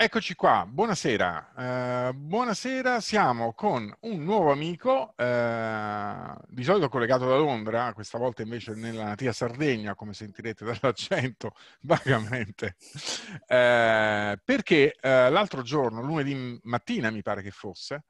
Eccoci qua, buonasera. Uh, buonasera, siamo con un nuovo amico, uh, di solito collegato da Londra, questa volta invece nella natia Sardegna, come sentirete dall'accento vagamente, uh, perché l'altro giorno, lunedì mattina mi pare che fosse,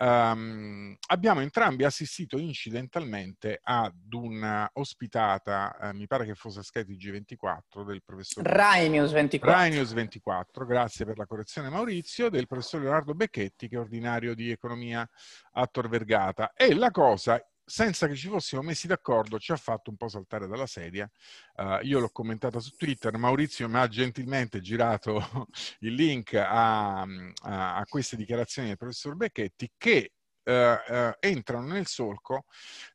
Um, abbiamo entrambi assistito incidentalmente ad una ospitata, uh, mi pare che fosse a Sky G24 del professor Rai News 24. Rai News 24, grazie per la correzione Maurizio, del professor Leonardo Becchetti che è ordinario di economia a Tor Vergata e la cosa senza che ci fossimo messi d'accordo, ci ha fatto un po' saltare dalla sedia. Uh, io l'ho commentata su Twitter, Maurizio mi ha gentilmente girato il link a, a, a queste dichiarazioni del professor Becchetti che eh, eh, entrano nel solco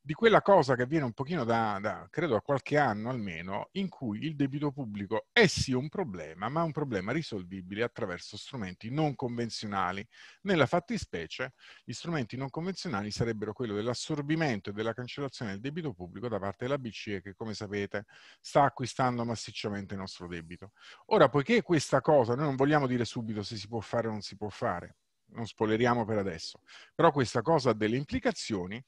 di quella cosa che avviene un pochino da, da, credo, a qualche anno almeno, in cui il debito pubblico è sì un problema, ma è un problema risolvibile attraverso strumenti non convenzionali. Nella fattispecie, gli strumenti non convenzionali sarebbero quello dell'assorbimento e della cancellazione del debito pubblico da parte della BCE che, come sapete, sta acquistando massicciamente il nostro debito. Ora, poiché questa cosa, noi non vogliamo dire subito se si può fare o non si può fare, non spoileriamo per adesso, però questa cosa ha delle implicazioni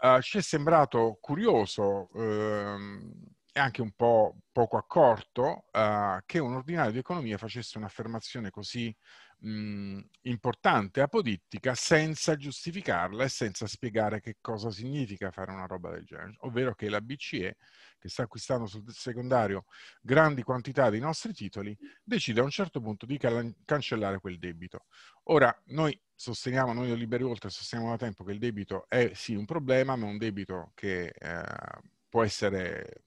eh, ci è sembrato curioso. Ehm, anche un po' poco accorto uh, che un ordinario di economia facesse un'affermazione così mh, importante, apodittica, senza giustificarla e senza spiegare che cosa significa fare una roba del genere, ovvero che la BCE, che sta acquistando sul secondario grandi quantità dei nostri titoli, decide a un certo punto di can- cancellare quel debito. Ora, noi sosteniamo, noi del Liberi Oltre sosteniamo da tempo che il debito è sì un problema, ma un debito che eh, può essere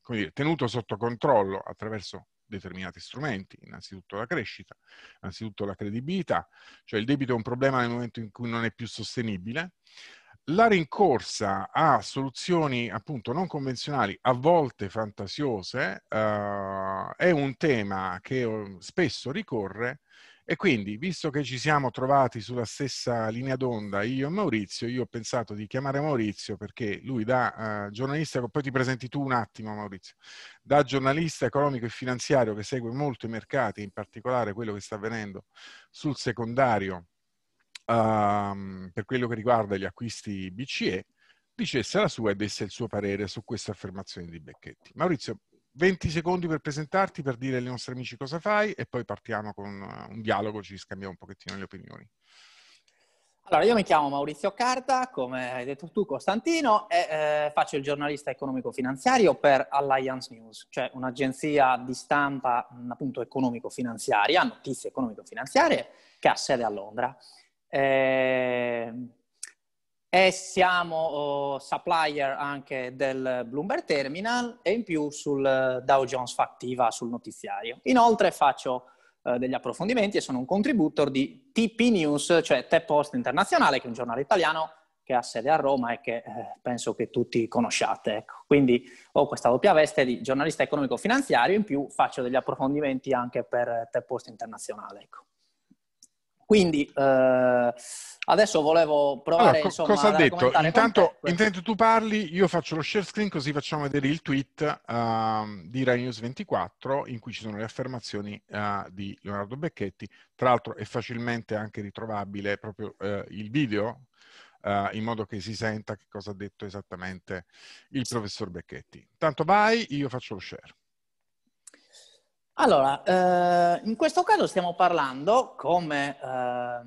come dire, tenuto sotto controllo attraverso determinati strumenti, innanzitutto la crescita, innanzitutto la credibilità, cioè il debito è un problema nel momento in cui non è più sostenibile, la rincorsa a soluzioni appunto non convenzionali, a volte fantasiose, eh, è un tema che eh, spesso ricorre e quindi, visto che ci siamo trovati sulla stessa linea d'onda io e Maurizio, io ho pensato di chiamare Maurizio perché lui da eh, giornalista, poi ti presenti tu un attimo Maurizio, da giornalista economico e finanziario che segue molto i mercati, in particolare quello che sta avvenendo sul secondario ehm, per quello che riguarda gli acquisti BCE, dicesse la sua e desse il suo parere su questa affermazione di Becchetti. Maurizio, 20 secondi per presentarti, per dire ai nostri amici cosa fai e poi partiamo con eh, un dialogo, ci scambiamo un pochettino le opinioni. Allora, io mi chiamo Maurizio Carta, come hai detto tu Costantino, e eh, faccio il giornalista economico-finanziario per Alliance News, cioè un'agenzia di stampa mm, appunto economico-finanziaria, notizie economico-finanziarie, che ha sede a Londra. Eh, e siamo oh, supplier anche del Bloomberg Terminal e in più sul eh, Dow Jones Factiva sul notiziario. Inoltre faccio eh, degli approfondimenti e sono un contributor di TP News, cioè The Post Internazionale, che è un giornale italiano che ha sede a Roma e che eh, penso che tutti conosciate. Ecco. Quindi ho questa doppia veste di giornalista economico-finanziario, in più faccio degli approfondimenti anche per eh, The Post Internazionale. Ecco. Quindi eh, adesso volevo provare allora, co- insomma, cosa ha detto? Intanto, intanto, tu parli, io faccio lo share screen così facciamo vedere il tweet uh, di Rai News 24 in cui ci sono le affermazioni uh, di Leonardo Becchetti. Tra l'altro è facilmente anche ritrovabile proprio uh, il video eh, in modo che si senta che cosa ha detto esattamente il professor Becchetti. Intanto vai, io faccio lo share. Allora, eh, in questo caso stiamo parlando, come, eh,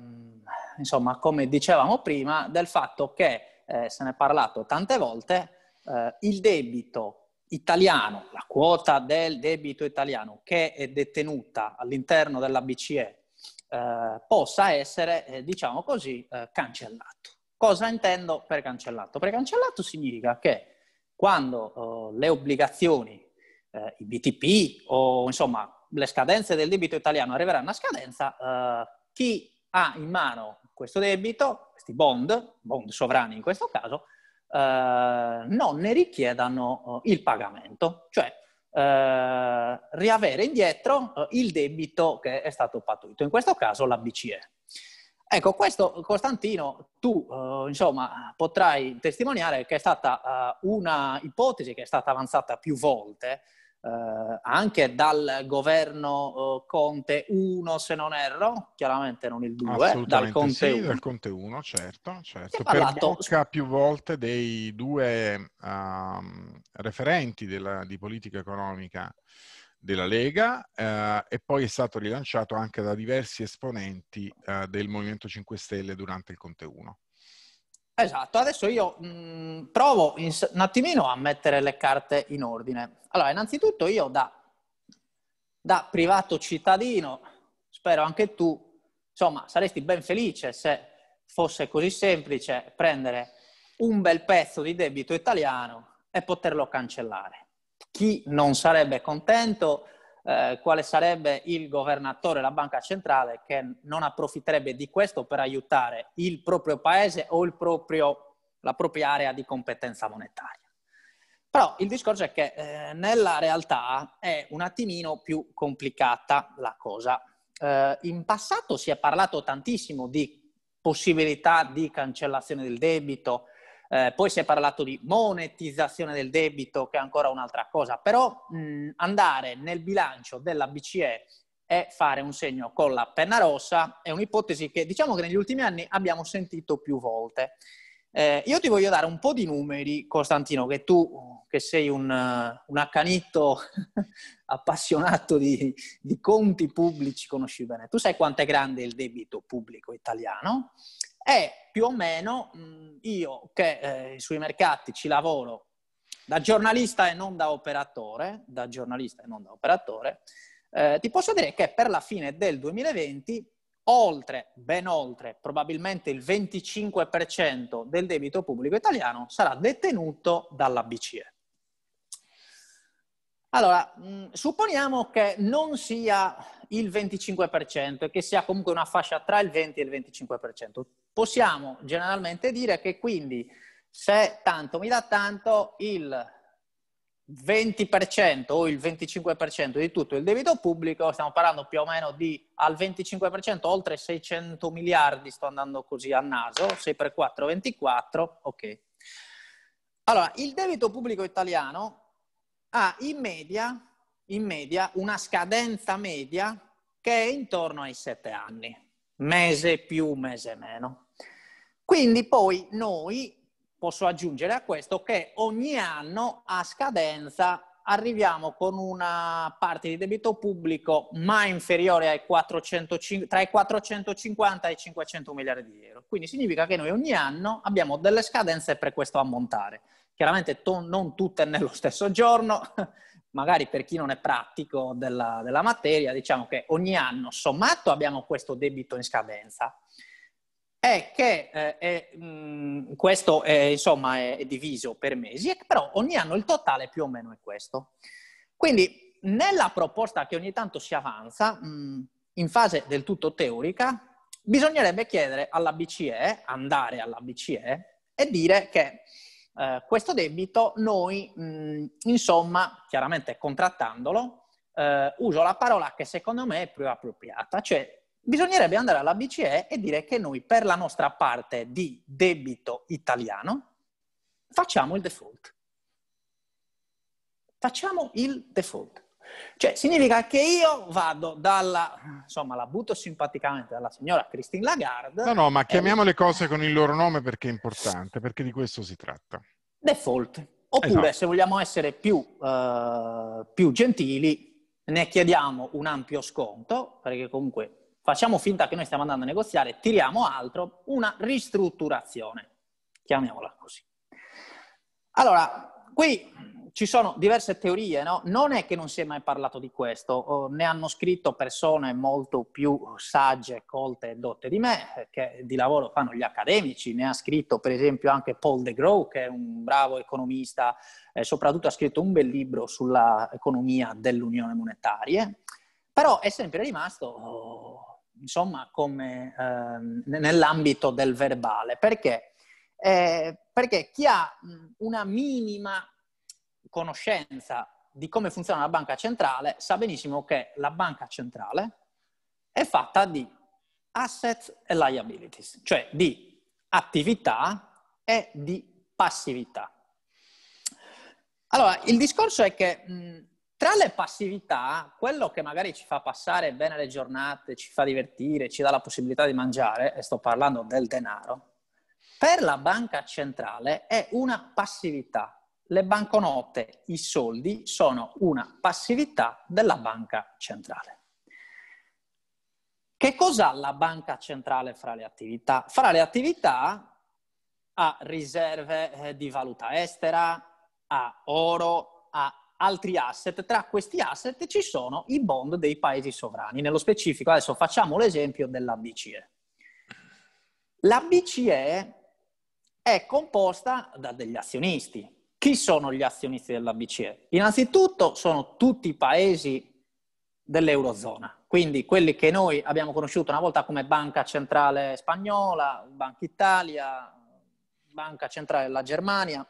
insomma, come dicevamo prima, del fatto che, eh, se ne è parlato tante volte, eh, il debito italiano, la quota del debito italiano che è detenuta all'interno della BCE, eh, possa essere, eh, diciamo così, cancellato. Cosa intendo per cancellato? Per cancellato significa che quando oh, le obbligazioni eh, i BTP o insomma le scadenze del debito italiano arriveranno a scadenza, eh, chi ha in mano questo debito, questi bond, bond sovrani in questo caso, eh, non ne richiedano eh, il pagamento, cioè eh, riavere indietro eh, il debito che è stato pattuito, in questo caso la BCE. Ecco, questo Costantino, tu eh, insomma potrai testimoniare che è stata eh, una ipotesi che è stata avanzata più volte eh, anche dal governo eh, Conte 1, se non erro, chiaramente non il 2, dal Conte 1. Sì, dal Conte 1, certo, certo. Per bocca più volte dei due um, referenti della, di politica economica della Lega eh, e poi è stato rilanciato anche da diversi esponenti eh, del Movimento 5 Stelle durante il Conte 1. Esatto, adesso io mh, mm, provo in, un attimino a mettere le carte in ordine. Allora, innanzitutto io da, da privato cittadino, spero anche tu, insomma, saresti ben felice se fosse così semplice prendere un bel pezzo di debito italiano e poterlo cancellare. Chi non sarebbe contento eh, quale sarebbe il governatore, la banca centrale che non approfitterebbe di questo per aiutare il proprio paese o proprio, la propria area di competenza monetaria. Però il discorso è che eh, nella realtà è un attimino più complicata la cosa. Eh, in passato si è parlato tantissimo di possibilità di cancellazione del debito, eh, poi si è parlato di monetizzazione del debito, che è ancora un'altra cosa, però mh, andare nel bilancio della BCE e fare un segno con la penna rossa è un'ipotesi che diciamo che negli ultimi anni abbiamo sentito più volte. Eh, io ti voglio dare un po' di numeri, Costantino, che tu, che sei un, un accanito appassionato di, di, conti pubblici, conosci bene. Tu sai quanto è grande il debito pubblico italiano? è più o meno mh, io che eh, sui mercati ci lavoro da giornalista e non da operatore, da giornalista e non da operatore, eh, ti posso dire che per la fine del 2020 oltre, ben oltre, probabilmente il 25% del debito pubblico italiano sarà detenuto dalla BCE. Allora, supponiamo che non sia il 25% e che sia comunque una fascia tra il 20 e il 25% possiamo generalmente dire che quindi se tanto mi dà tanto il 20% o il 25% di tutto il debito pubblico, stiamo parlando più o meno di al 25%, oltre 600 miliardi, sto andando così a naso, 6 per 4, 24, ok. Allora, il debito pubblico italiano ha in media, in media una scadenza media che è intorno ai 7 anni, mese più, mese meno. Quindi poi noi, posso aggiungere a questo, che ogni anno a scadenza arriviamo con una parte di debito pubblico mai inferiore ai 400, tra i 450 e i 500 miliardi di euro. Quindi significa che noi ogni anno abbiamo delle scadenze per questo ammontare. Chiaramente to- non tutte nello stesso giorno, magari per chi non è pratico della, della materia, diciamo che ogni anno sommato abbiamo questo debito in scadenza è che eh, è, mh, mm, questo è, insomma, è, è, diviso per mesi, però ogni anno il totale più o meno è questo. Quindi nella proposta che ogni tanto si avanza, mh, mm, in fase del tutto teorica, bisognerebbe chiedere alla BCE, andare alla BCE e dire che eh, questo debito noi, mh, mm, insomma, chiaramente contrattandolo, eh, uso la parola che secondo me è più appropriata, cioè bisognerebbe andare alla BCE e dire che noi per la nostra parte di debito italiano facciamo il default. Facciamo il default. Cioè, significa che io vado dalla, insomma, la butto simpaticamente dalla signora Christine Lagarde. No, no, ma chiamiamo le cose con il loro nome perché è importante, perché di questo si tratta. Default. Oppure, esatto. se vogliamo essere più, uh, più gentili, ne chiediamo un ampio sconto, perché comunque facciamo finta che noi stiamo andando a negoziare, tiriamo altro, una ristrutturazione, chiamiamola così. Allora, qui ci sono diverse teorie, no? non è che non si è mai parlato di questo, oh, ne hanno scritto persone molto più sagge, colte e dotte di me, eh, che di lavoro fanno gli accademici, ne ha scritto per esempio anche Paul de Grow, che è un bravo economista, e eh, soprattutto ha scritto un bel libro sulla economia dell'unione monetaria, però è sempre rimasto oh, insomma, come, eh, nell'ambito del verbale. Perché? Eh, perché chi ha una minima conoscenza di come funziona la banca centrale sa benissimo che la banca centrale è fatta di assets e liabilities, cioè di attività e di passività. Allora, il discorso è che mh, tra le passività, quello che magari ci fa passare bene le giornate, ci fa divertire, ci dà la possibilità di mangiare, e sto parlando del denaro, per la banca centrale è una passività. Le banconote, i soldi sono una passività della banca centrale. Che cos'ha la banca centrale fra le attività? Fra le attività ha riserve eh, di valuta estera, ha oro, ha altri asset, tra questi asset ci sono i bond dei paesi sovrani. Nello specifico, adesso facciamo l'esempio della BCE. La BCE è composta da degli azionisti. Chi sono gli azionisti della BCE? Innanzitutto sono tutti i paesi dell'Eurozona, quindi quelli che noi abbiamo conosciuto una volta come Banca Centrale Spagnola, Banca Italia, Banca Centrale della Germania,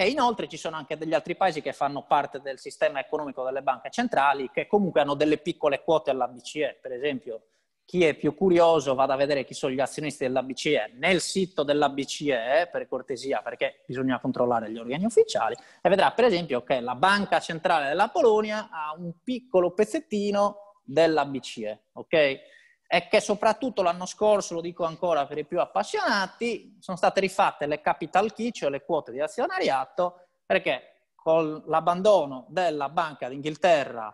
e inoltre ci sono anche degli altri paesi che fanno parte del sistema economico delle banche centrali, che comunque hanno delle piccole quote alla BCE. Per esempio, chi è più curioso vada a vedere chi sono gli azionisti della BCE nel sito della BCE, per cortesia, perché bisogna controllare gli organi ufficiali, e vedrà per esempio che la banca centrale della Polonia ha un piccolo pezzettino della BCE, ok? è che soprattutto l'anno scorso, lo dico ancora per i più appassionati, sono state rifatte le capital key, cioè le quote di azionariato, perché con l'abbandono della Banca d'Inghilterra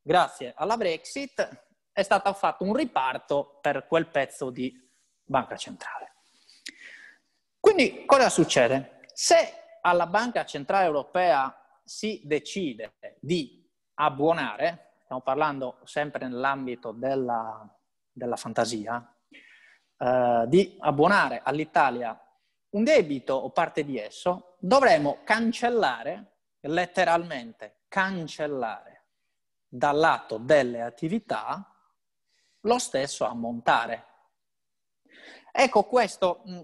grazie alla Brexit è stato fatto un riparto per quel pezzo di banca centrale. Quindi cosa succede? Se alla Banca Centrale Europea si decide di abbonare, stiamo parlando sempre nell'ambito della della fantasia, eh, di abbonare all'Italia un debito o parte di esso, dovremmo cancellare, letteralmente cancellare, dal lato delle attività lo stesso ammontare. Ecco questo, mm,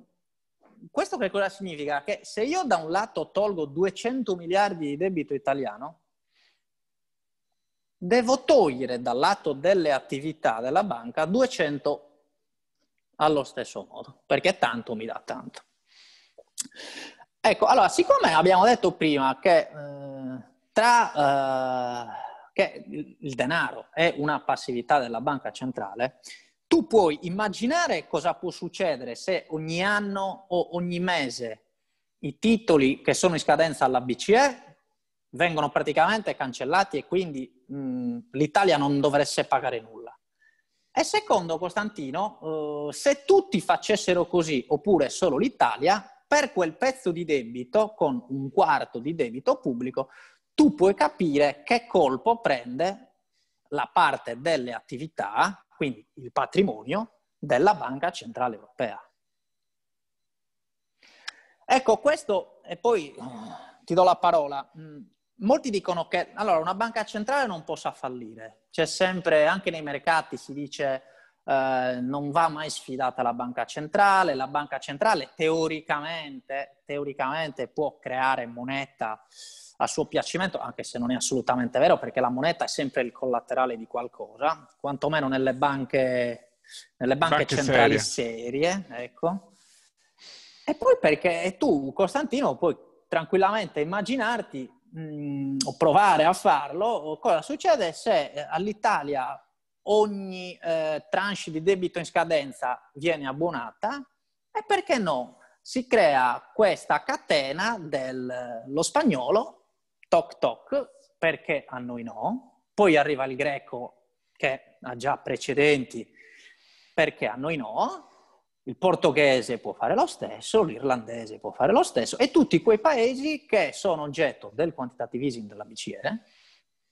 questo che cosa significa? Che se io da un lato tolgo 200 miliardi di debito italiano, devo togliere dal lato delle attività della banca 200 allo stesso modo, perché tanto mi dà tanto. Ecco, allora, siccome abbiamo detto prima che, eh, tra, eh, che il denaro è una passività della banca centrale, tu puoi immaginare cosa può succedere se ogni anno o ogni mese i titoli che sono in scadenza alla BCE vengono praticamente cancellati e quindi Mm, l'Italia non dovesse pagare nulla. E secondo Costantino, eh, se tutti facessero così, oppure solo l'Italia, per quel pezzo di debito, con un quarto di debito pubblico, tu puoi capire che colpo prende la parte delle attività, quindi il patrimonio, della Banca Centrale Europea. Ecco, questo, e poi ti do la parola, mm, molti dicono che allora, una banca centrale non possa fallire. C'è sempre, anche nei mercati si dice eh, non va mai sfidata la banca centrale, la banca centrale teoricamente, teoricamente può creare moneta a suo piacimento, anche se non è assolutamente vero perché la moneta è sempre il collaterale di qualcosa, quantomeno nelle banche, nelle banche, banche centrali serie. serie ecco. E poi perché tu, Costantino, puoi tranquillamente immaginarti mh, mm, o provare a farlo, cosa succede se eh, all'Italia ogni eh, tranche di debito in scadenza viene abbonata e perché no? Si crea questa catena dello eh, spagnolo, toc toc, perché a noi no, poi arriva il greco che ha già precedenti, perché a noi no, il portoghese può fare lo stesso, l'irlandese può fare lo stesso e tutti quei paesi che sono oggetto del quantitative easing della BCE,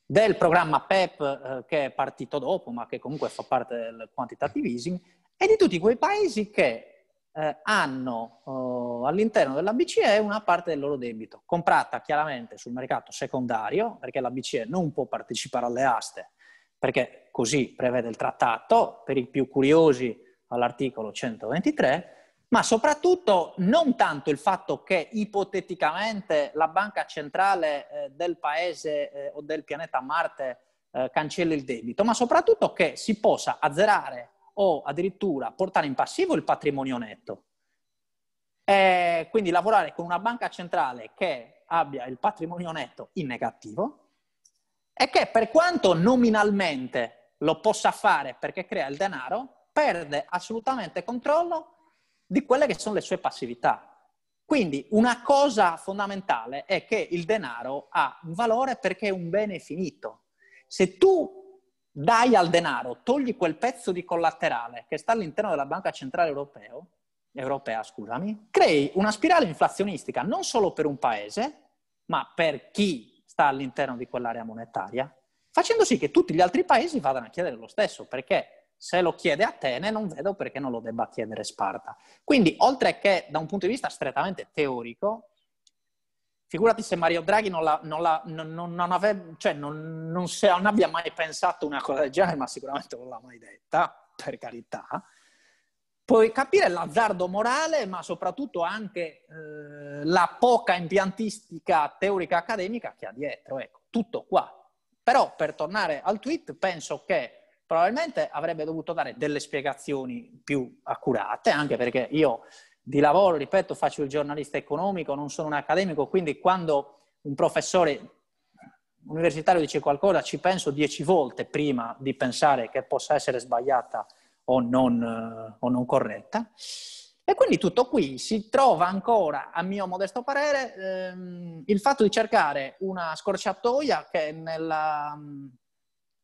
del programma PEP eh, che è partito dopo ma che comunque fa parte del quantitative easing e di tutti quei paesi che eh, hanno eh, all'interno della BCE una parte del loro debito, comprata chiaramente sul mercato secondario perché la BCE non può partecipare alle aste perché così prevede il trattato, per i più curiosi all'articolo 123, ma soprattutto non tanto il fatto che ipoteticamente la banca centrale eh, del paese eh, o del pianeta Marte eh, cancelli il debito, ma soprattutto che si possa azzerare o addirittura portare in passivo il patrimonio netto. E quindi lavorare con una banca centrale che abbia il patrimonio netto in negativo e che per quanto nominalmente lo possa fare perché crea il denaro, perde assolutamente controllo di quelle che sono le sue passività. Quindi una cosa fondamentale è che il denaro ha un valore perché è un bene finito. Se tu dai al denaro, togli quel pezzo di collaterale che sta all'interno della Banca Centrale Europeo, Europea, scusami, crei una spirale inflazionistica non solo per un paese, ma per chi sta all'interno di quell'area monetaria, facendo sì che tutti gli altri paesi vadano a chiedere lo stesso, perché se lo chiede Atene non vedo perché non lo debba chiedere Sparta. Quindi, oltre che da un punto di vista strettamente teorico, figurati se Mario Draghi non, la, non, la, non, non ave, cioè se, abbia mai pensato una cosa del genere, ma sicuramente non l'ha mai detta, per carità. Puoi capire l'azzardo morale, ma soprattutto anche eh, la poca impiantistica teorica accademica che ha dietro. Ecco, tutto qua. Però per tornare al tweet, penso che probabilmente avrebbe dovuto dare delle spiegazioni più accurate, anche perché io di lavoro, ripeto, faccio il giornalista economico, non sono un accademico, quindi quando un professore universitario dice qualcosa ci penso dieci volte prima di pensare che possa essere sbagliata o non, eh, o non corretta. E quindi tutto qui si trova ancora, a mio modesto parere, ehm, il fatto di cercare una scorciatoia che nella,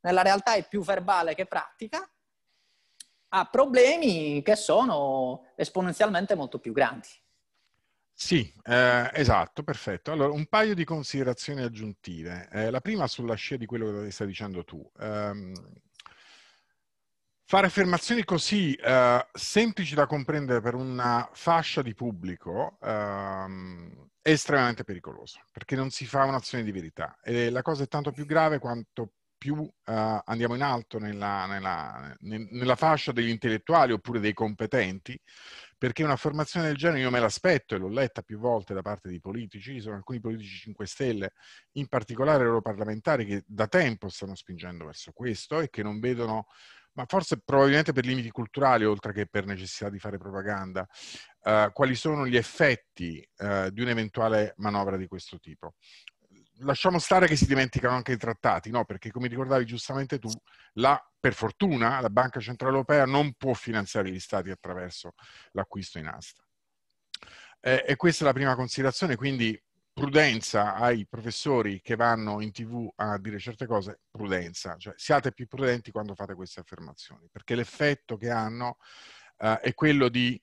nella realtà è più verbale che pratica, ha problemi che sono esponenzialmente molto più grandi. Sì, eh, esatto, perfetto. Allora, un paio di considerazioni aggiuntive. Eh, la prima sulla scia di quello che stai dicendo tu. Eh, fare affermazioni così eh, semplici da comprendere per una fascia di pubblico ehm, è estremamente pericoloso, perché non si fa un'azione di verità. E la cosa è tanto più grave quanto più uh, andiamo in alto nella, nella, nella, fascia degli intellettuali oppure dei competenti, perché una formazione del genere io me l'aspetto e l'ho letta più volte da parte di politici, ci sono alcuni politici 5 Stelle, in particolare europarlamentari, che da tempo stanno spingendo verso questo e che non vedono ma forse probabilmente per limiti culturali, oltre che per necessità di fare propaganda, uh, quali sono gli effetti uh, di un'eventuale manovra di questo tipo lasciamo stare che si dimenticano anche i trattati, no? Perché come ricordavi giustamente tu, la, per fortuna la Banca Centrale Europea non può finanziare gli stati attraverso l'acquisto in asta. Eh, e questa è la prima considerazione, quindi prudenza ai professori che vanno in tv a dire certe cose, prudenza, cioè siate più prudenti quando fate queste affermazioni, perché l'effetto che hanno eh, è quello di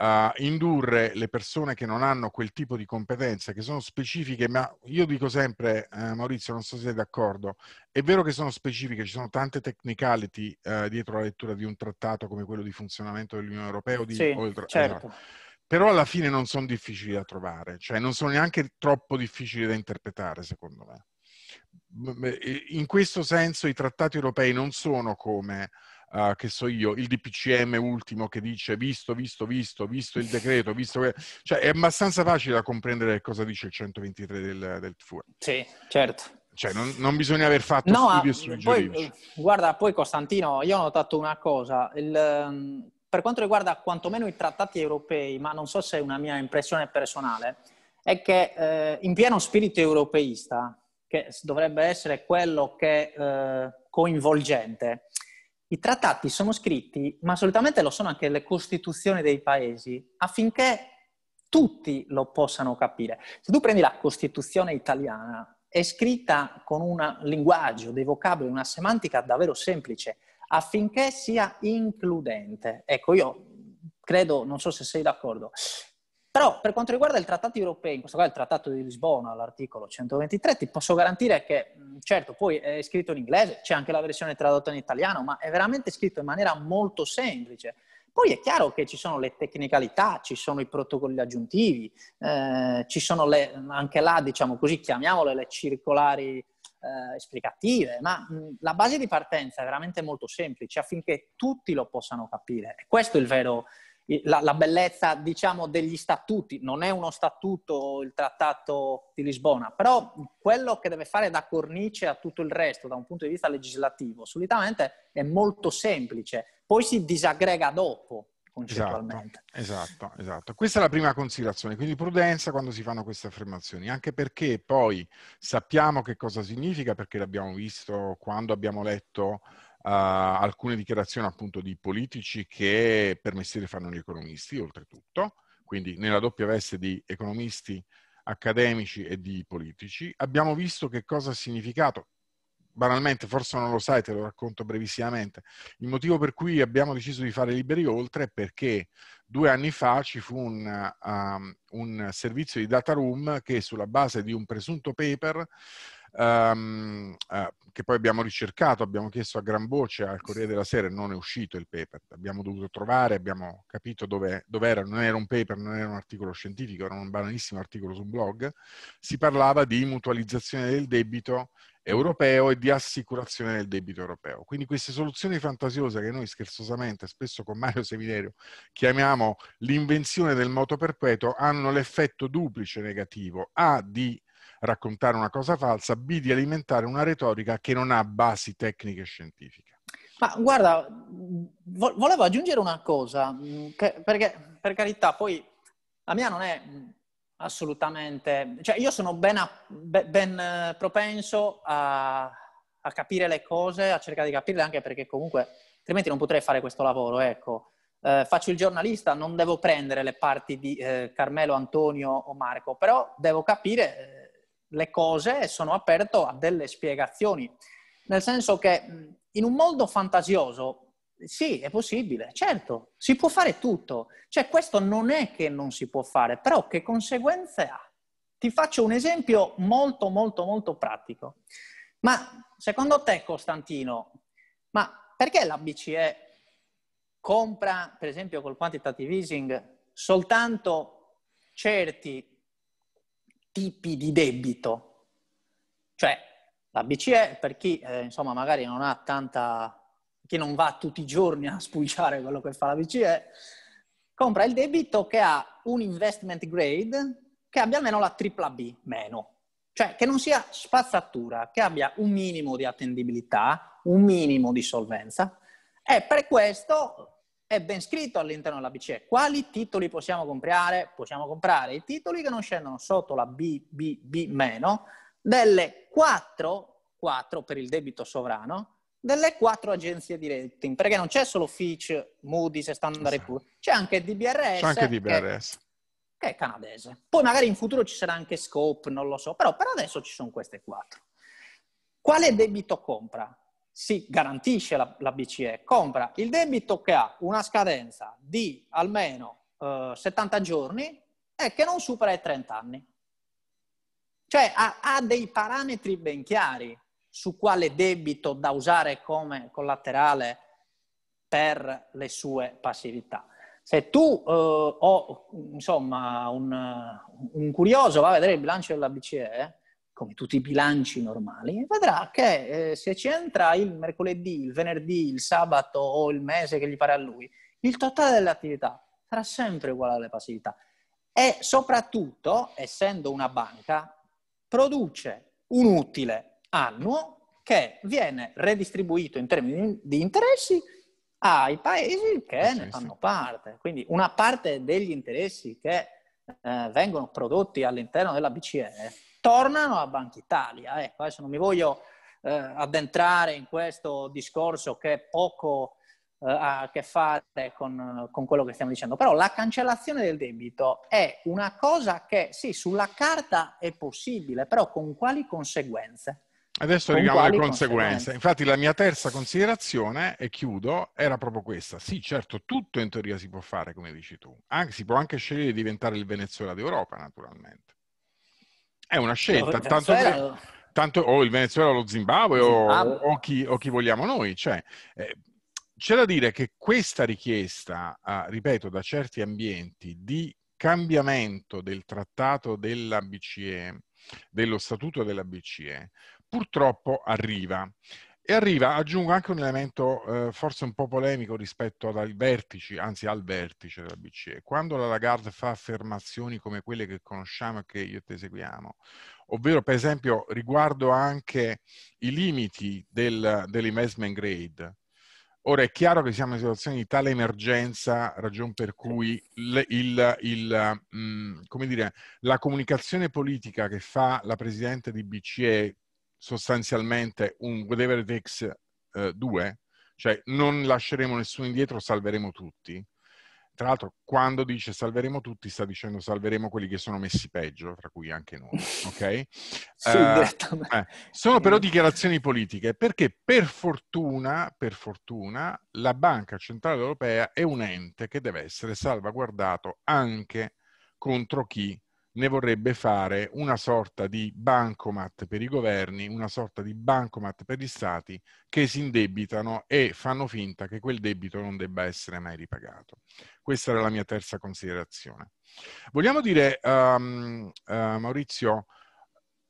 uh, indurre le persone che non hanno quel tipo di competenze, che sono specifiche, ma io dico sempre, eh, Maurizio, non so se sei d'accordo, è vero che sono specifiche, ci sono tante technicality uh, dietro la lettura di un trattato come quello di funzionamento dell'Unione Europea o di... Sì, oltre, esatto. certo. Allora, però alla fine non sono difficili da trovare, cioè non sono neanche troppo difficili da interpretare, secondo me. In questo senso i trattati europei non sono come uh, che so io, il DPCM ultimo che dice visto, visto, visto, visto il decreto, visto che... Cioè è abbastanza facile da comprendere cosa dice il 123 del, del TFUR. Sì, certo. Cioè, non, non, bisogna aver fatto no, studio ah, sui giuridici. Eh, guarda, poi Costantino, io ho notato una cosa. Il, ehm, per quanto riguarda quantomeno i trattati europei, ma non so se è una mia impressione personale, è che eh, in pieno spirito europeista, che dovrebbe essere quello che eh, coinvolgente, i trattati sono scritti, ma solitamente lo sono anche le costituzioni dei paesi, affinché tutti lo possano capire. Se tu prendi la Costituzione italiana, è scritta con un linguaggio, dei vocaboli, una semantica davvero semplice, affinché sia includente. Ecco, io credo, non so se sei d'accordo, però per quanto riguarda il trattato europeo, in questo caso il trattato di Lisbona, l'articolo 123, ti posso garantire che, certo, poi è scritto in inglese, c'è anche la versione tradotta in italiano, ma è veramente scritto in maniera molto semplice. Poi è chiaro che ci sono le tecnicalità, ci sono i protocolli aggiuntivi, eh, ci sono le, anche là, diciamo così, chiamiamole le circolari eh, esplicative, ma mh, la base di partenza è veramente molto semplice affinché tutti lo possano capire. E questo è il vero, la, la, bellezza, diciamo, degli statuti. Non è uno statuto il trattato di Lisbona, però quello che deve fare da cornice a tutto il resto, da un punto di vista legislativo, solitamente è molto semplice. Poi si disaggrega dopo, concettualmente. Esatto, esatto, esatto, Questa è la prima considerazione, quindi prudenza quando si fanno queste affermazioni, anche perché poi sappiamo che cosa significa, perché l'abbiamo visto quando abbiamo letto alcune dichiarazioni appunto di politici che per mestiere fanno gli economisti, oltretutto, quindi nella doppia veste di economisti accademici e di politici. Abbiamo visto che cosa ha significato, banalmente, forse non lo sai, te lo racconto brevissimamente, il motivo per cui abbiamo deciso di fare Liberi Oltre è perché due anni fa ci fu un, um, un servizio di data room che sulla base di un presunto paper um, eh, che poi abbiamo ricercato, abbiamo chiesto a gran voce al Corriere della Sera e non è uscito il paper. Abbiamo dovuto trovare, abbiamo capito dove, era, non era un paper, non era un articolo scientifico, era un banalissimo articolo su un blog. Si parlava di mutualizzazione del debito europeo e di assicurazione del debito europeo. Quindi queste soluzioni fantasiose che noi scherzosamente, spesso con Mario Seminerio, chiamiamo l'invenzione del moto perpetuo, hanno l'effetto duplice negativo, A di raccontare una cosa falsa, B di alimentare una retorica che non ha basi tecniche e scientifiche. Ma guarda, vo- volevo aggiungere una cosa, mm, che, perché per carità, poi la mia non è mm, assolutamente, cioè io sono ben, a, ben eh, propenso a, a, capire le cose, a cercare di capirle anche perché comunque altrimenti non potrei fare questo lavoro, ecco. Eh, faccio il giornalista, non devo prendere le parti di eh, Carmelo, Antonio o Marco, però devo capire eh, le cose e sono aperto a delle spiegazioni. Nel senso che in un mondo fantasioso, sì, è possibile, certo, si può fare tutto. Cioè, questo non è che non si può fare, però che conseguenze ha? Ti faccio un esempio molto, molto, molto pratico. Ma secondo te, Costantino, ma perché la BCE compra, per esempio col quantitative easing, soltanto certi tipi di debito. Cioè, la BCE, per chi eh, insomma magari non ha tanta, chi non va tutti i giorni a spulciare quello che fa la BCE, compra il debito che ha un investment grade che abbia almeno la tripla B meno, cioè che non sia spazzatura, che abbia un minimo di attendibilità, un minimo di solvenza e per questo è ben scritto all'interno della BCE. Quali titoli possiamo comprare? Possiamo comprare i titoli che non scendono sotto la BBB- delle 4, 4 per il debito sovrano delle quattro agenzie di rating, perché non c'è solo Fitch, Moody's e Standard esatto. Poor's, c'è anche DBRS, c'è anche DBRS. Che, che, è canadese. Poi magari in futuro ci sarà anche Scope, non lo so, però per adesso ci sono queste quattro. Quale debito compra? si garantisce la, la BCE, compra il debito che ha una scadenza di almeno eh, 70 giorni e che non supera i 30 anni. Cioè ha, ha dei parametri ben chiari su quale debito da usare come collaterale per le sue passività. Se tu eh, o insomma un, un curioso va a vedere il bilancio della BCE, come tutti i bilanci normali, vedrà che eh, se ci entra il mercoledì, il venerdì, il sabato o il mese che gli pare a lui, il totale delle attività sarà sempre uguale alle passività. E soprattutto, essendo una banca, produce un utile annuo che viene redistribuito in termini di interessi ai paesi che ne fanno parte. Quindi una parte degli interessi che eh, vengono prodotti all'interno della BCE tornano a Banca Italia. Ecco, adesso non mi voglio eh, addentrare in questo discorso che è poco eh, ha a che fare con, con, quello che stiamo dicendo, però la cancellazione del debito è una cosa che sì, sulla carta è possibile, però con quali conseguenze? Adesso arriviamo alle conseguenze. conseguenze. Infatti la mia terza considerazione, e chiudo, era proprio questa. Sì, certo, tutto in teoria si può fare, come dici tu. Anche, si può anche scegliere di diventare il Venezuela d'Europa, naturalmente. È una cioè, scelta, no, tanto, che, tanto o il Venezuela o lo Zimbabwe, Zimbabwe. O, o, chi, o, chi, vogliamo noi. Cioè, eh, c'è da dire che questa richiesta, ah, ripeto, da certi ambienti di cambiamento del trattato della BCE, dello statuto della BCE, purtroppo arriva. E arriva, aggiungo anche un elemento eh, forse un po' polemico rispetto ai vertici, anzi al vertice della BCE. Quando la Lagarde fa affermazioni come quelle che conosciamo e che io te seguiamo, ovvero per esempio riguardo anche i limiti del, dell'investment grade, Ora è chiaro che siamo in situazione di tale emergenza, ragion per cui il, il, il, mm, mh, dire, la comunicazione politica che fa la Presidente di BCE sostanzialmente un whatever it takes eh, cioè non lasceremo nessuno indietro, salveremo tutti. Tra l'altro, quando dice salveremo tutti, sta dicendo salveremo quelli che sono messi peggio, tra cui anche noi, ok? Eh, sì, uh, eh. Sono però mm. dichiarazioni politiche, perché per fortuna, per fortuna, la Banca Centrale Europea è un ente che deve essere salvaguardato anche contro chi ne vorrebbe fare una sorta di bancomat per i governi, una sorta di bancomat per gli stati che si indebitano e fanno finta che quel debito non debba essere mai ripagato. Questa era la mia terza considerazione. Vogliamo dire, um, uh, Maurizio,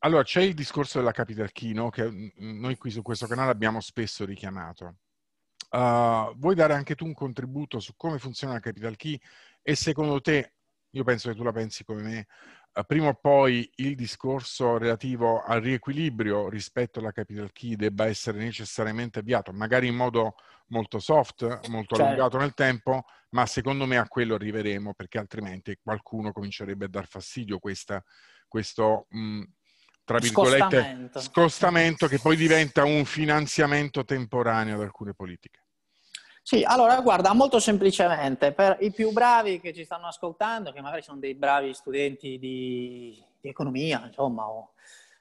allora c'è il discorso della capital kino che mm, mm, noi qui su questo canale abbiamo spesso richiamato. Uh, vuoi dare anche tu un contributo su come funziona la capital key e secondo te io penso che tu la pensi come me, eh, prima o poi il discorso relativo al riequilibrio rispetto alla capital key debba essere necessariamente avviato, magari in modo molto soft, molto certo. allungato nel tempo, ma secondo me a quello arriveremo perché altrimenti qualcuno comincerebbe a dar fastidio questa, questo... Mh, mm, tra virgolette, scostamento. scostamento che poi diventa un finanziamento temporaneo ad alcune politiche. Sì, allora guarda, molto semplicemente, per i più bravi che ci stanno ascoltando, che magari sono dei bravi studenti di, di economia, insomma, o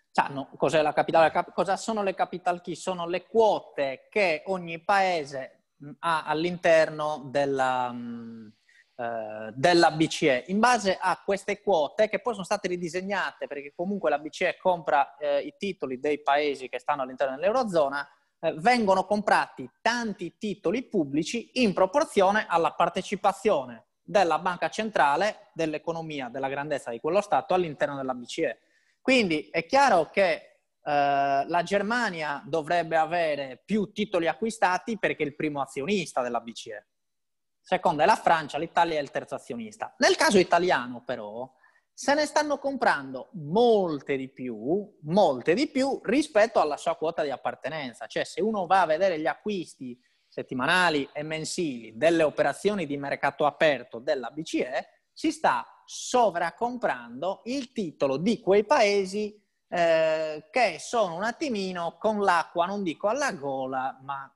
sanno cos'è la capitale, cosa sono le capital key, sono le quote che ogni paese mm, ha all'interno della, mm, eh, della BCE. In base a queste quote, che poi sono state ridisegnate, perché comunque la BCE compra eh, i titoli dei paesi che stanno all'interno dell'Eurozona, eh, vengono comprati tanti titoli pubblici in proporzione alla partecipazione della banca centrale dell'economia, della grandezza di quello Stato all'interno della BCE. Quindi è chiaro che Uh, la Germania dovrebbe avere più titoli acquistati perché è il primo azionista della BCE. Seconda è la Francia, l'Italia è il terzo azionista. Nel caso italiano, però, se ne stanno comprando molte di più, molte di più rispetto alla sua quota di appartenenza. Cioè, se uno va a vedere gli acquisti settimanali e mensili delle operazioni di mercato aperto della BCE, si sta sovracomprando il titolo di quei paesi eh, che sono un attimino con l'acqua, non dico alla gola, ma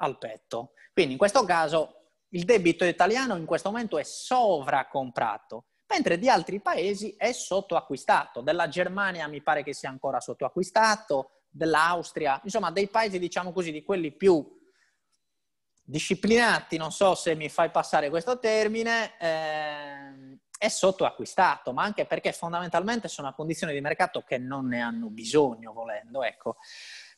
al petto. Quindi in questo caso il debito italiano in questo momento è sovracomprato mentre di altri paesi è sottoacquistato. Della Germania mi pare che sia ancora sottoacquistato, dell'Austria, insomma dei paesi diciamo così, di quelli più disciplinati, non so se mi fai passare questo termine, eh, è sottoacquistato, ma anche perché fondamentalmente sono a condizioni di mercato che non ne hanno bisogno volendo, ecco.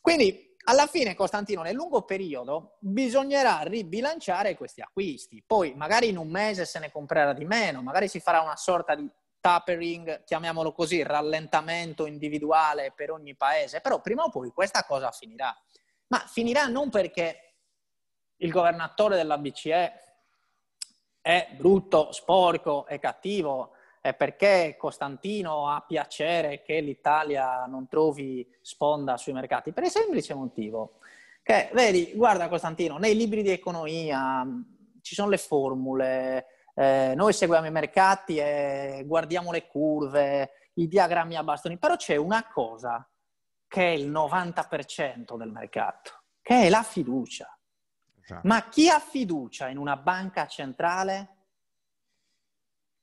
Quindi alla fine, Costantino, nel lungo periodo bisognerà ribilanciare questi acquisti. Poi magari in un mese se ne comprerà di meno, magari si farà una sorta di tapering, chiamiamolo così, rallentamento individuale per ogni paese, però prima o poi questa cosa finirà. Ma finirà non perché il governatore della BCE è brutto, sporco e cattivo è perché Costantino ha piacere che l'Italia non trovi sponda sui mercati? Per il semplice motivo che, vedi, guarda Costantino, nei libri di economia mm, ci sono le formule, eh, noi seguiamo i mercati e guardiamo le curve, i diagrammi a bastoni, però c'è una cosa che è il 90% del mercato, che è la fiducia. Ma chi ha fiducia in una banca centrale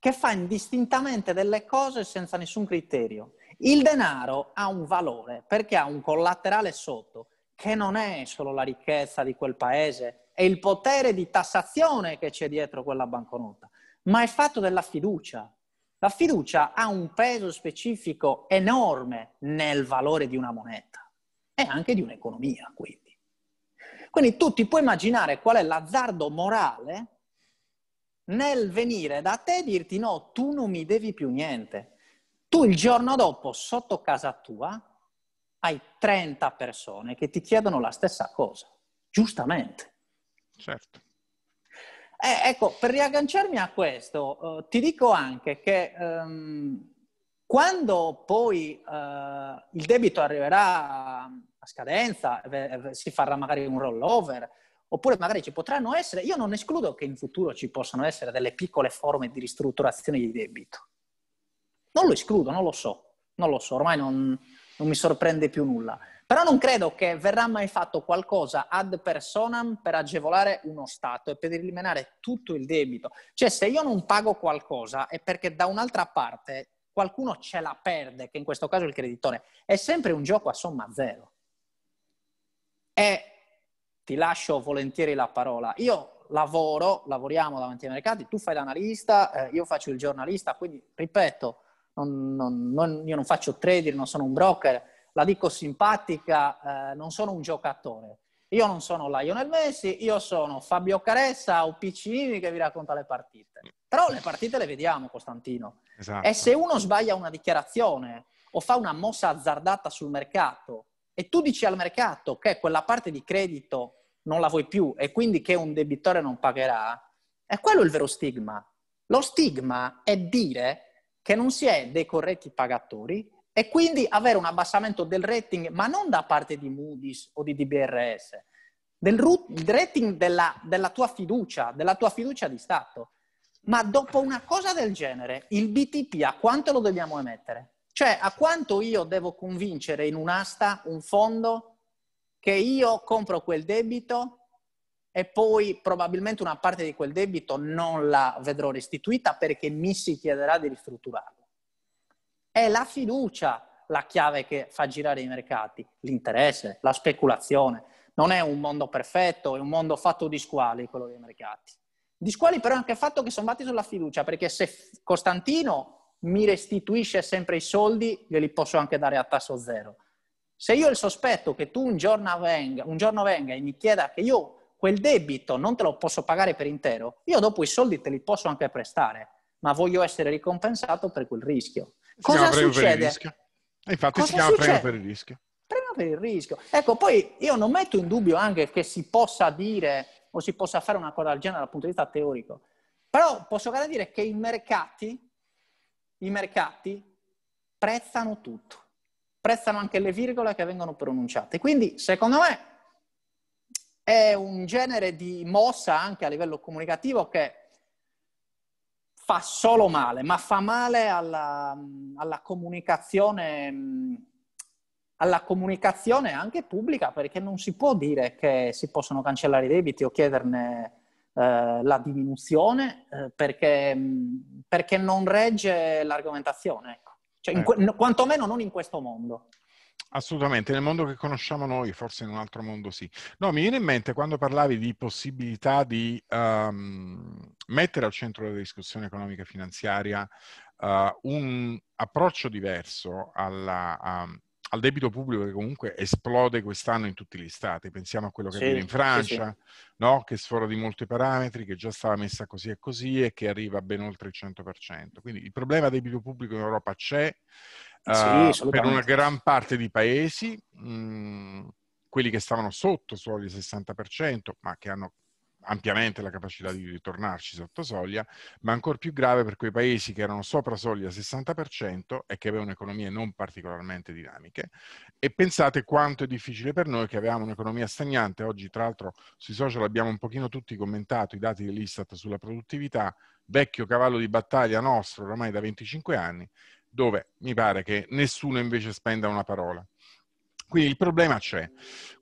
che fa indistintamente delle cose senza nessun criterio. Il denaro ha un valore perché ha un collaterale sotto che non è solo la ricchezza di quel paese e il potere di tassazione che c'è dietro quella banconota, ma è fatto della fiducia. La fiducia ha un peso specifico enorme nel valore di una moneta e anche di un'economia, quindi. Quindi tu ti puoi immaginare qual è l'azzardo morale nel venire da te e dirti no, tu non mi devi più niente. Tu il giorno dopo, sotto casa tua, hai 30 persone che ti chiedono la stessa cosa, giustamente. Certo. Eh, ecco, per riagganciarmi a questo, eh, ti dico anche che ehm, quando poi eh, il debito arriverà a scadenza, eh, si farà magari un rollover, Oppure magari ci potranno essere, io non escludo che in futuro ci possano essere delle piccole forme di ristrutturazione di debito. Non lo escludo, non lo so, non lo so, ormai non, non mi sorprende più nulla. Però non credo che verrà mai fatto qualcosa ad personam per agevolare uno Stato e per eliminare tutto il debito. Cioè, se io non pago qualcosa è perché da un'altra parte qualcuno ce la perde, che in questo caso è il creditore. È sempre un gioco a somma zero. È ti lascio volentieri la parola. Io lavoro, lavoriamo davanti ai mercati, tu fai l'analista, eh, io faccio il giornalista, quindi ripeto, non, non, non, io non faccio trading, non sono un broker, la dico simpatica, eh, non sono un giocatore. Io non sono Lionel Messi, io sono Fabio Caressa o Piccini che vi racconta le partite. Però le partite le vediamo, Costantino. Esatto. E se uno sbaglia una dichiarazione o fa una mossa azzardata sul mercato e tu dici al mercato che quella parte di credito non la vuoi più e quindi che un debitore non pagherà, è quello il vero stigma. Lo stigma è dire che non si è dei corretti pagatori e quindi avere un abbassamento del rating, ma non da parte di Moody's o di DBRS, del rating della, della tua fiducia, della tua fiducia di Stato. Ma dopo una cosa del genere, il BTP a quanto lo dobbiamo emettere? Cioè, a quanto io devo convincere in un'asta un fondo che io compro quel debito e poi probabilmente una parte di quel debito non la vedrò restituita perché mi si chiederà di ristrutturarlo. È la fiducia la chiave che fa girare i mercati, l'interesse, la speculazione. Non è un mondo perfetto, è un mondo fatto di squali quello dei mercati. Di squali però anche il fatto che sono fatti sulla fiducia, perché se Costantino mi restituisce sempre i soldi, glieli posso anche dare a tasso zero. Se io ho il sospetto che tu un giorno venga, un giorno venga e mi chieda che io quel debito non te lo posso pagare per intero, io dopo i soldi te li posso anche prestare, ma voglio essere ricompensato per quel rischio. Si Cosa succede? Infatti si chiama succede? premio per il rischio. Premio per il rischio. Ecco, poi io non metto in dubbio anche che si possa dire o si possa fare una cosa del genere dal punto di vista teorico, però posso garantire che i mercati i mercati prezzano tutto, prezzano anche le virgole che vengono pronunciate. Quindi, secondo me, è un genere di mossa anche a livello comunicativo che fa solo male, ma fa male alla, alla, comunicazione, alla, comunicazione, anche pubblica, perché non si può dire che si possono cancellare i debiti o chiederne eh, la diminuzione eh, perché, mm, perché, non regge l'argomentazione, ecco. Cioè, que- no, ecco. quantomeno non in questo mondo. Assolutamente, nel mondo che conosciamo noi, forse in un altro mondo sì. No, mi viene in mente quando parlavi di possibilità di um, mettere al centro della discussione economica e finanziaria uh, un approccio diverso alla, um, al debito pubblico che comunque esplode quest'anno in tutti gli stati. Pensiamo a quello che sì, avviene in Francia, sì, sì. No? che sfora di molti parametri, che già stava messa così e così e che arriva ben oltre il 100%. Quindi il problema debito pubblico in Europa c'è uh, per una gran parte di paesi, mh, mm, quelli che stavano sotto solo il 60%, ma che hanno ampiamente la capacità di ritornarci sotto soglia, ma ancora più grave per quei paesi che erano sopra soglia 60% e che avevano economie non particolarmente dinamiche. E pensate quanto è difficile per noi che avevamo un'economia stagnante. Oggi, tra l'altro, sui social abbiamo un pochino tutti commentato i dati dell'Istat sulla produttività, vecchio cavallo di battaglia nostro oramai da 25 anni, dove mi pare che nessuno invece spenda una parola. Quindi il problema c'è.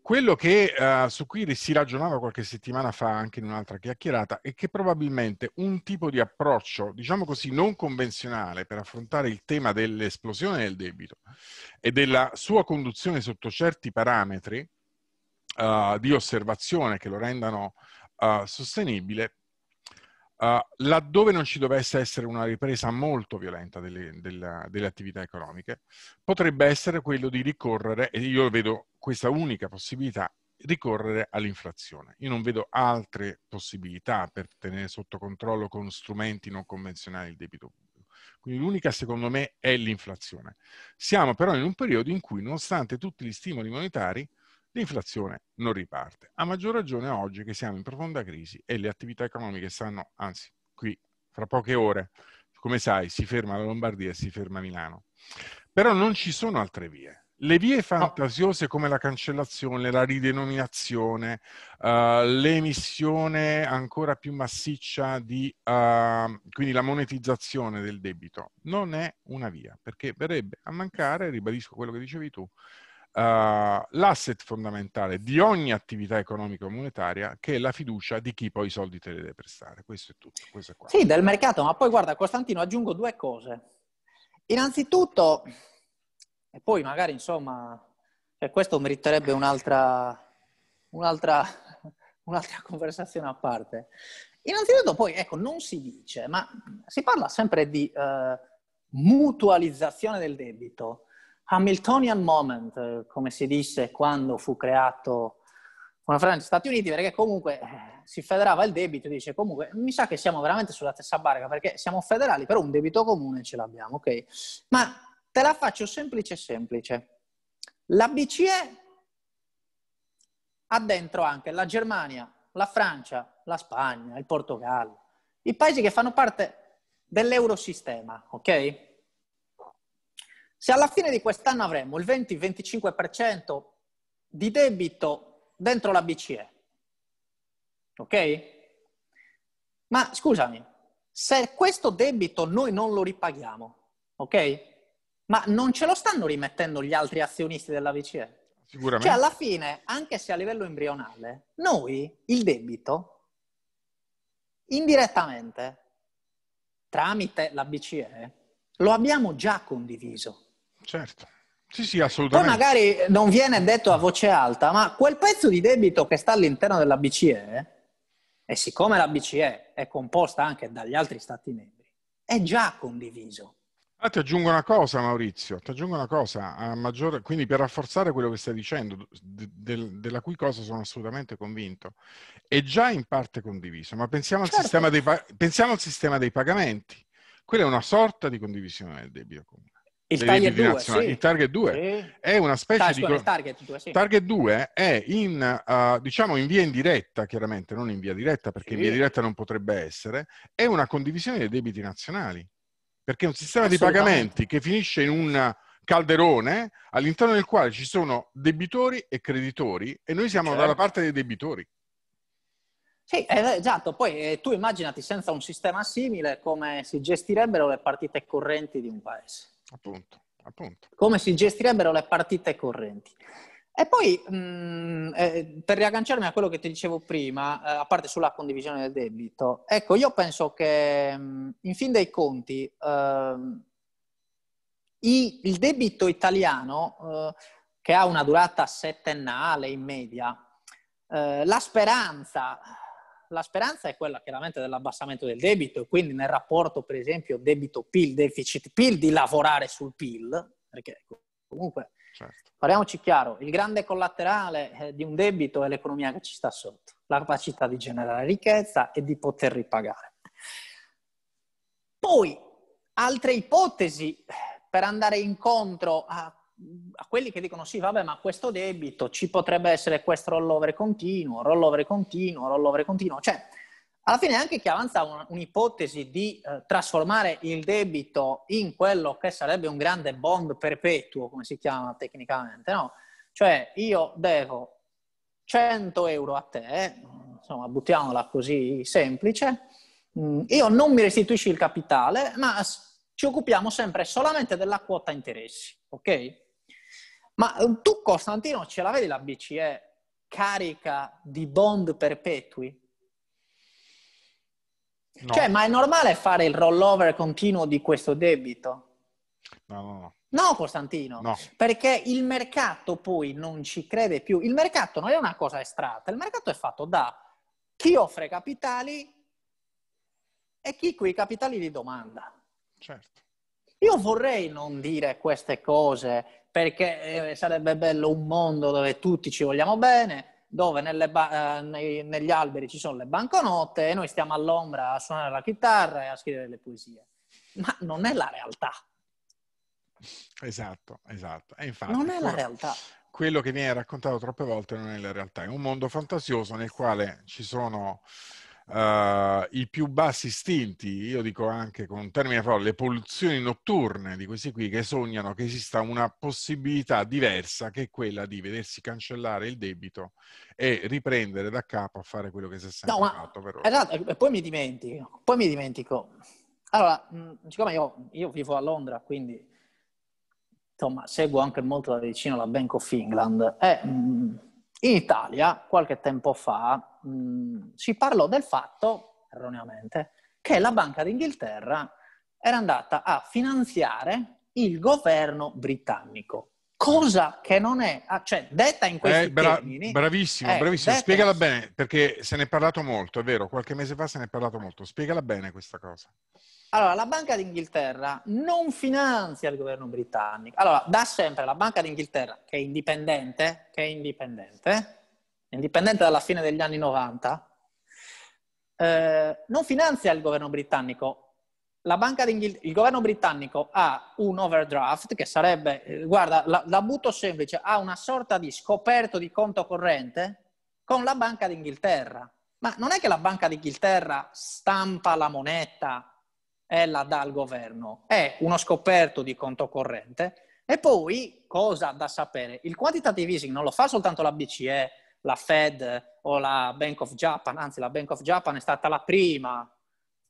Quello che, uh, su cui si ragionava qualche settimana fa anche in un'altra chiacchierata è che probabilmente un tipo di approccio, diciamo così, non convenzionale per affrontare il tema dell'esplosione del debito e della sua conduzione sotto certi parametri uh, di osservazione che lo rendano uh, sostenibile, eh, laddove non ci dovesse essere una ripresa molto violenta delle, della, delle, attività economiche, potrebbe essere quello di ricorrere, e io vedo questa unica possibilità, ricorrere all'inflazione. Io non vedo altre possibilità per tenere sotto controllo con strumenti non convenzionali il debito pubblico. Quindi l'unica secondo me è l'inflazione. Siamo però in un periodo in cui, nonostante tutti gli stimoli monetari, l'inflazione non riparte. A maggior ragione oggi che siamo in profonda crisi e le attività economiche stanno, anzi, qui fra poche ore, come sai, si ferma la Lombardia e si ferma Milano. Però non ci sono altre vie. Le vie fantasiose come la cancellazione, la ridenominazione, uh, l'emissione ancora più massiccia di, uh, quindi la monetizzazione del debito, non è una via, perché verrebbe a mancare, ribadisco quello che dicevi tu, eh, l'asset fondamentale di ogni attività economica o monetaria che è la fiducia di chi poi i soldi te li deve prestare. Questo è tutto. Questo è sì, del mercato, ma poi guarda Costantino aggiungo due cose. Innanzitutto, e poi magari insomma, cioè questo meriterebbe un'altra, un'altra, un'altra conversazione a parte. Innanzitutto poi, ecco, non si dice, ma si parla sempre di eh, mutualizzazione del debito. Hamiltonian moment, eh, come si disse quando fu creato una Francia e Stati Uniti, perché comunque eh, si federava il debito e dice comunque mi sa che siamo veramente sulla stessa barca perché siamo federali, però un debito comune ce l'abbiamo, ok? Ma te la faccio semplice semplice. La BCE ha dentro anche la Germania, la Francia, la Spagna, il Portogallo, i paesi che fanno parte dell'eurosistema, ok? Se alla fine di quest'anno avremo il 20-25% di debito dentro la BCE, ok? Ma scusami, se questo debito noi non lo ripaghiamo, ok? Ma non ce lo stanno rimettendo gli altri azionisti della BCE? Sicuramente. Cioè, alla fine, anche se a livello embrionale, noi il debito indirettamente tramite la BCE lo abbiamo già condiviso certo. Sì, sì, assolutamente. Poi magari non viene detto a voce alta, ma quel pezzo di debito che sta all'interno della BCE, e siccome la BCE è composta anche dagli altri stati membri, è già condiviso. Ah, ti aggiungo una cosa, Maurizio, ti aggiungo una cosa, maggiore, quindi per rafforzare quello che stai dicendo, de, de, della cui cosa sono assolutamente convinto, è già in parte condiviso, ma pensiamo, certo. al, sistema dei, pensiamo al sistema dei pagamenti. Quella è una sorta di condivisione del debito comune il target 2, sì. il target 2 sì. è una specie Tar- di co- target, 2, sì. target 2 è in uh, diciamo in via indiretta chiaramente non in via diretta perché in via diretta non potrebbe essere è una condivisione dei debiti nazionali perché è un sistema di pagamenti che finisce in un calderone all'interno del quale ci sono debitori e creditori e noi siamo certo. dalla parte dei debitori sì, eh, esatto. Poi eh, tu immaginati senza un sistema simile come si gestirebbero le partite correnti di un paese. Appunto, appunto. Come si gestirebbero le partite correnti. E poi, mh, mm, eh, per riagganciarmi a quello che ti dicevo prima, eh, a parte sulla condivisione del debito, ecco, io penso che mh, mm, in fin dei conti eh, i, il debito italiano, eh, che ha una durata settennale in media, eh, la speranza la speranza è quella chiaramente dell'abbassamento del debito e quindi nel rapporto per esempio debito-PIL, deficit-PIL di lavorare sul PIL, perché comunque certo. parliamoci chiaro, il grande collaterale eh, di un debito è l'economia che ci sta sotto, la capacità di generare ricchezza e di poter ripagare. Poi altre ipotesi eh, per andare incontro a a quelli che dicono sì, vabbè, ma questo debito ci potrebbe essere questo rollover continuo, rollover continuo, rollover continuo, cioè alla fine anche chi avanza un, un'ipotesi di eh, trasformare il debito in quello che sarebbe un grande bond perpetuo, come si chiama tecnicamente, no? Cioè io devo 100 euro a te, insomma, buttiamola così semplice, mm, io non mi restituisci il capitale, ma ci occupiamo sempre solamente della quota interessi, ok? Ma eh, tu, Costantino, ce la vedi la BCE carica di bond perpetui? No. Cioè, ma è normale fare il rollover continuo di questo debito? No, no, no. No, Costantino, no. perché il mercato poi non ci crede più. Il mercato non è una cosa estratta, il mercato è fatto da chi offre capitali e chi quei capitali li domanda. Certo. Io vorrei non dire queste cose perché eh, sarebbe bello un mondo dove tutti ci vogliamo bene, dove ba- eh, nei, negli alberi ci sono le banconote e noi stiamo all'ombra a suonare la chitarra e a scrivere le poesie. Ma non è la realtà. Esatto, esatto. E infatti, non è la realtà. Quello che mi hai raccontato troppe volte non è la realtà, è un mondo fantasioso nel quale ci sono Uh, i più bassi istinti, io dico anche con un termine folle, le pulsioni notturne di questi qui che sognano che esista una possibilità diversa che quella di vedersi cancellare il debito e riprendere da capo a fare quello che si è sempre no, fatto. Ma, esatto, poi mi dimentico, poi mi dimentico. Allora, mm, siccome io, io vivo a Londra, quindi insomma, seguo anche molto da vicino la Bank of England, e, mm, in Italia qualche tempo fa mh, si parlò del fatto, erroneamente, che la Banca d'Inghilterra era andata a finanziare il governo britannico. Cosa che non è, ah, cioè, detta in questi eh, bra- termini... Bravissimo, eh, bravissimo. Spiegala in... bene, perché se ne è parlato molto, è vero, qualche mese fa se ne è parlato molto. Spiegala bene questa cosa. Allora, la Banca d'Inghilterra non finanzia il governo britannico. Allora, da sempre la Banca d'Inghilterra, che è indipendente, che è indipendente indipendente dalla fine degli anni 90, eh, non finanzia il governo britannico. il governo britannico ha un overdraft che sarebbe, eh, guarda, la, la butto semplice, ha una sorta di scoperto di conto corrente con la Banca d'Inghilterra. Ma non è che la Banca d'Inghilterra stampa la moneta e la dà al governo, è uno scoperto di conto corrente. E poi, cosa da sapere, il quantitative easing non lo fa soltanto la BCE la Fed o la Bank of Japan, anzi la Bank of Japan è stata la prima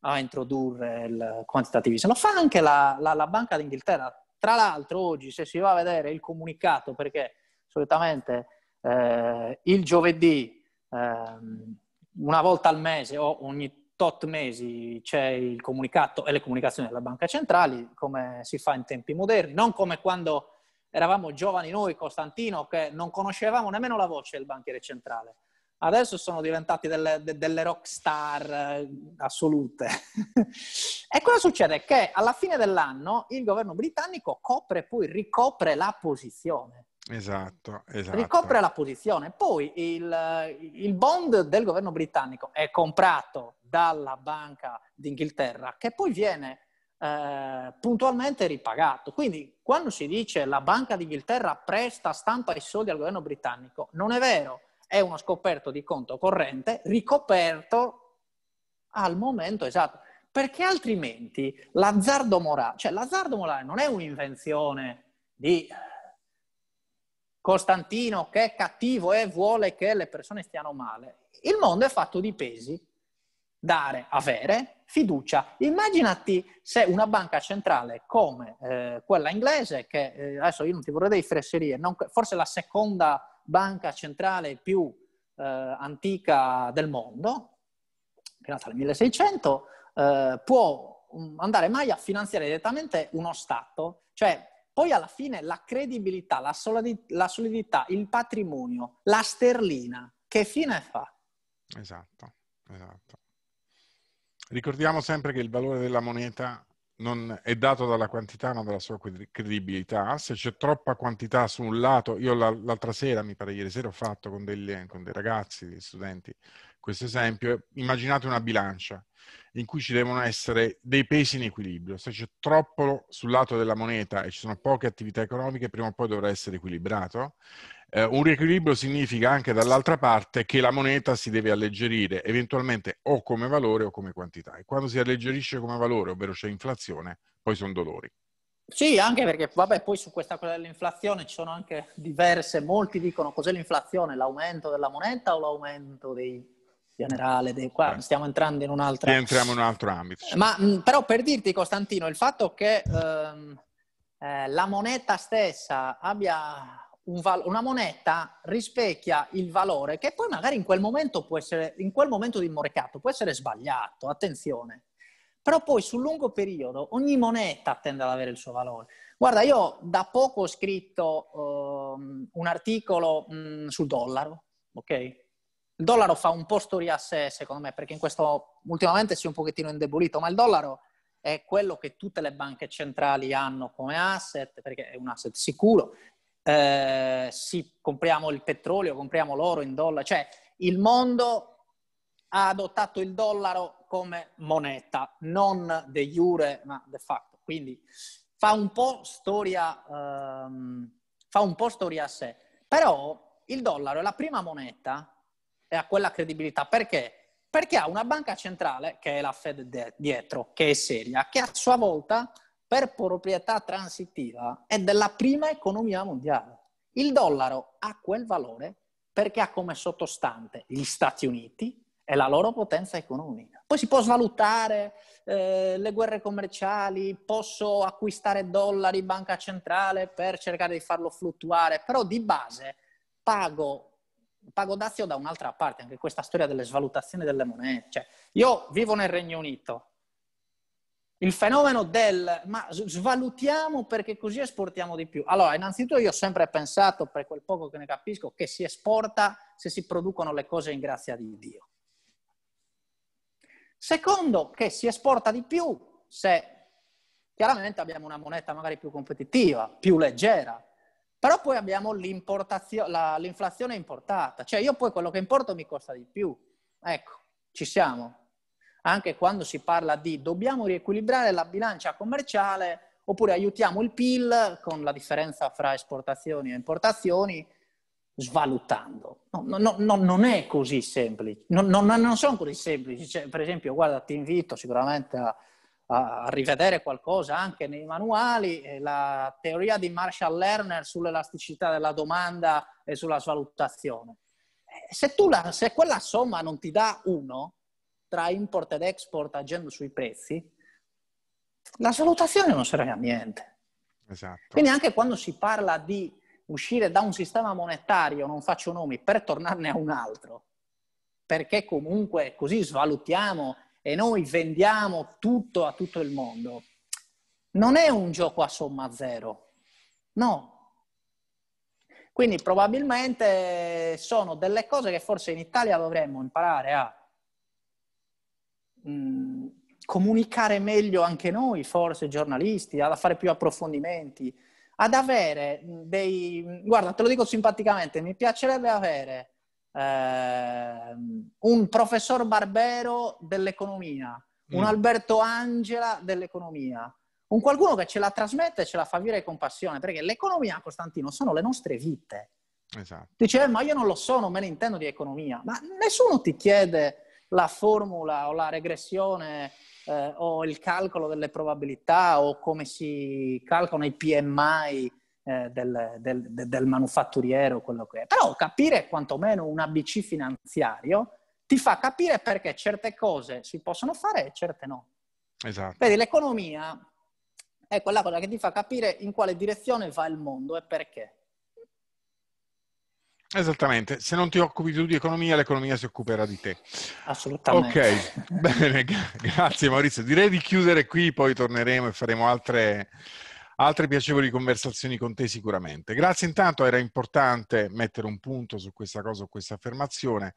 a introdurre il quantitative easing, lo fa anche la, la, la Banca d'Inghilterra. Tra l'altro oggi se si va a vedere il comunicato, perché solitamente eh, il giovedì eh, una volta al mese o ogni tot mesi c'è il comunicato e le comunicazioni della banca centrale, come si fa in tempi moderni, non come quando eravamo giovani noi, Costantino, che non conoscevamo nemmeno la voce del banchiere centrale. Adesso sono diventati delle, de, delle rock star eh, assolute. e cosa succede? Che alla fine dell'anno il governo britannico copre poi, ricopre la posizione. Esatto, esatto. Ricopre la posizione. Poi il, eh, il bond del governo britannico è comprato dalla Banca d'Inghilterra, che poi viene eh, puntualmente ripagato. Quindi quando si dice la Banca d'Inghilterra presta, stampa i soldi al governo britannico, non è vero, è uno scoperto di conto corrente ricoperto al momento esatto, perché altrimenti l'azzardo morale, cioè l'azzardo morale non è un'invenzione di Costantino che è cattivo e vuole che le persone stiano male. Il mondo è fatto di pesi dare, avere fiducia. Immaginati se una banca centrale come eh, quella inglese, che eh, adesso io non ti vorrei dei fresserie, non, forse la seconda banca centrale più eh, antica del mondo, creata nel 1600, eh, può mm, andare mai a finanziare direttamente uno Stato. Cioè, poi alla fine la credibilità, la solidità, la solidità il patrimonio, la sterlina, che fine fa? Esatto, esatto. Ricordiamo sempre che il valore della moneta non è dato dalla quantità ma dalla sua credibilità. Se c'è troppa quantità su un lato, io l'altra sera, mi pare ieri sera, ho fatto con, delle, con dei ragazzi, dei studenti, questo esempio, immaginate una bilancia in cui ci devono essere dei pesi in equilibrio. Se c'è troppo sul lato della moneta e ci sono poche attività economiche, prima o poi dovrà essere equilibrato eh, un riequilibrio significa anche dall'altra parte che la moneta si deve alleggerire, eventualmente o come valore o come quantità. E quando si alleggerisce come valore, ovvero c'è inflazione, poi sono dolori. Sì, anche perché vabbè, poi su questa cosa dell'inflazione ci sono anche diverse, molti dicono cos'è l'inflazione, l'aumento della moneta o l'aumento dei generale, dei, qua Beh, stiamo entrando in un'altra... Entriamo in un altro ambito. Cioè. Ma però per dirti Costantino, il fatto che ehm, eh, la moneta stessa abbia un val- una moneta rispecchia il valore che poi magari in quel momento può essere, in quel momento di mercato può essere sbagliato, attenzione. Però poi sul lungo periodo ogni moneta tende ad avere il suo valore. Guarda, io da poco ho scritto um, un articolo um, sul dollaro, ok? Il dollaro fa un po' storia a sé, secondo me, perché in questo, ultimamente si è un pochettino indebolito, ma il dollaro è quello che tutte le banche centrali hanno come asset, perché è un asset sicuro, eh, sì, compriamo il petrolio, compriamo l'oro in dollaro, cioè il mondo ha adottato il dollaro come moneta, non de jure, ma de facto. Quindi fa un po' storia, ehm, fa un po storia a sé. Però il dollaro è la prima moneta e ha quella credibilità. Perché? Perché ha una banca centrale, che è la Fed dietro, che è seria, che a sua volta per proprietà transitiva è della prima economia mondiale. Il dollaro ha quel valore perché ha come sottostante gli Stati Uniti e la loro potenza economica. Poi si può svalutare eh, le guerre commerciali, posso acquistare dollari in banca centrale per cercare di farlo fluttuare, però di base pago pago dazio da un'altra parte, anche questa storia delle svalutazioni delle monete. Cioè, io vivo nel Regno Unito, il fenomeno del ma svalutiamo perché così esportiamo di più. Allora, innanzitutto io ho sempre pensato, per quel poco che ne capisco, che si esporta se si producono le cose in grazia di Dio. Secondo, che si esporta di più se chiaramente abbiamo una moneta magari più competitiva, più leggera, però poi abbiamo la, l'inflazione importata, cioè io poi quello che importo mi costa di più. Ecco, ci siamo anche quando si parla di dobbiamo riequilibrare la bilancia commerciale oppure aiutiamo il PIL con la differenza fra esportazioni e importazioni svalutando. No, no, no, non è così semplice, non, sono così semplici. Cioè, per esempio, guarda, ti invito sicuramente a, a rivedere qualcosa anche nei manuali, eh, la teoria di Marshall Lerner sull'elasticità della domanda e sulla svalutazione. Eh, se, tu la, se quella somma non ti dà uno, tra import ed export agendo sui prezzi, la salutazione non serve a niente. Esatto. Quindi anche quando si parla di uscire da un sistema monetario, non faccio nomi, per tornarne a un altro, perché comunque così svalutiamo e noi vendiamo tutto a tutto il mondo, non è un gioco a somma zero. No. Quindi probabilmente sono delle cose che forse in Italia dovremmo imparare a Mm, comunicare meglio anche noi, forse giornalisti, a fare più approfondimenti, ad avere mm, dei... Mm, guarda, te lo dico simpaticamente, mi piacerebbe avere eh, un professor Barbero dell'economia, mm. un Alberto Angela dell'economia, un qualcuno che ce la trasmette e ce la fa vivere con passione, perché l'economia, Costantino, sono le nostre vite. Esatto. Dice, eh, ma io non lo so, non me ne intendo di economia, ma nessuno ti chiede la formula o la regressione eh, o il calcolo delle probabilità o come si calcolano i PMI eh, del, del, del, manufatturiero, quello che è. Però capire quantomeno un ABC finanziario ti fa capire perché certe cose si possono fare e certe no. Esatto. Vedi, l'economia è quella cosa che ti fa capire in quale direzione va il mondo e perché. Esattamente, se non ti occupi tu di economia, l'economia si occuperà di te. Assolutamente. Ok, bene, grazie Maurizio. Direi di chiudere qui, poi torneremo e faremo altre, altre piacevoli conversazioni con te sicuramente. Grazie intanto, era importante mettere un punto su questa cosa, su questa affermazione.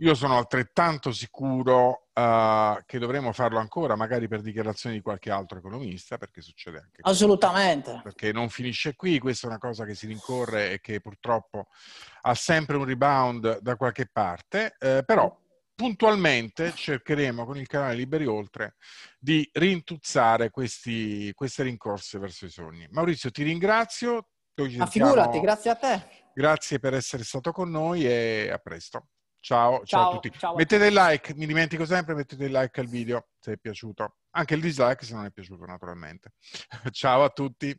Io sono altrettanto sicuro uh, che dovremo farlo ancora, magari per dichiarazioni di qualche altro economista, perché succede anche. Assolutamente. Questo, perché non finisce qui, questa è una cosa che si rincorre e che purtroppo ha sempre un rebound da qualche parte, eh, però puntualmente cercheremo con il canale Liberi Oltre di rintuzzare questi, queste rincorse verso i sogni. Maurizio, ti ringrazio. Ma figurati, grazie a te. Grazie per essere stato con noi e a presto. Ciao, ciao, ciao a tutti. Ciao mettete il like, mi dimentico sempre, mettete il like al video se è piaciuto. Anche il dislike se non è piaciuto naturalmente. ciao a tutti.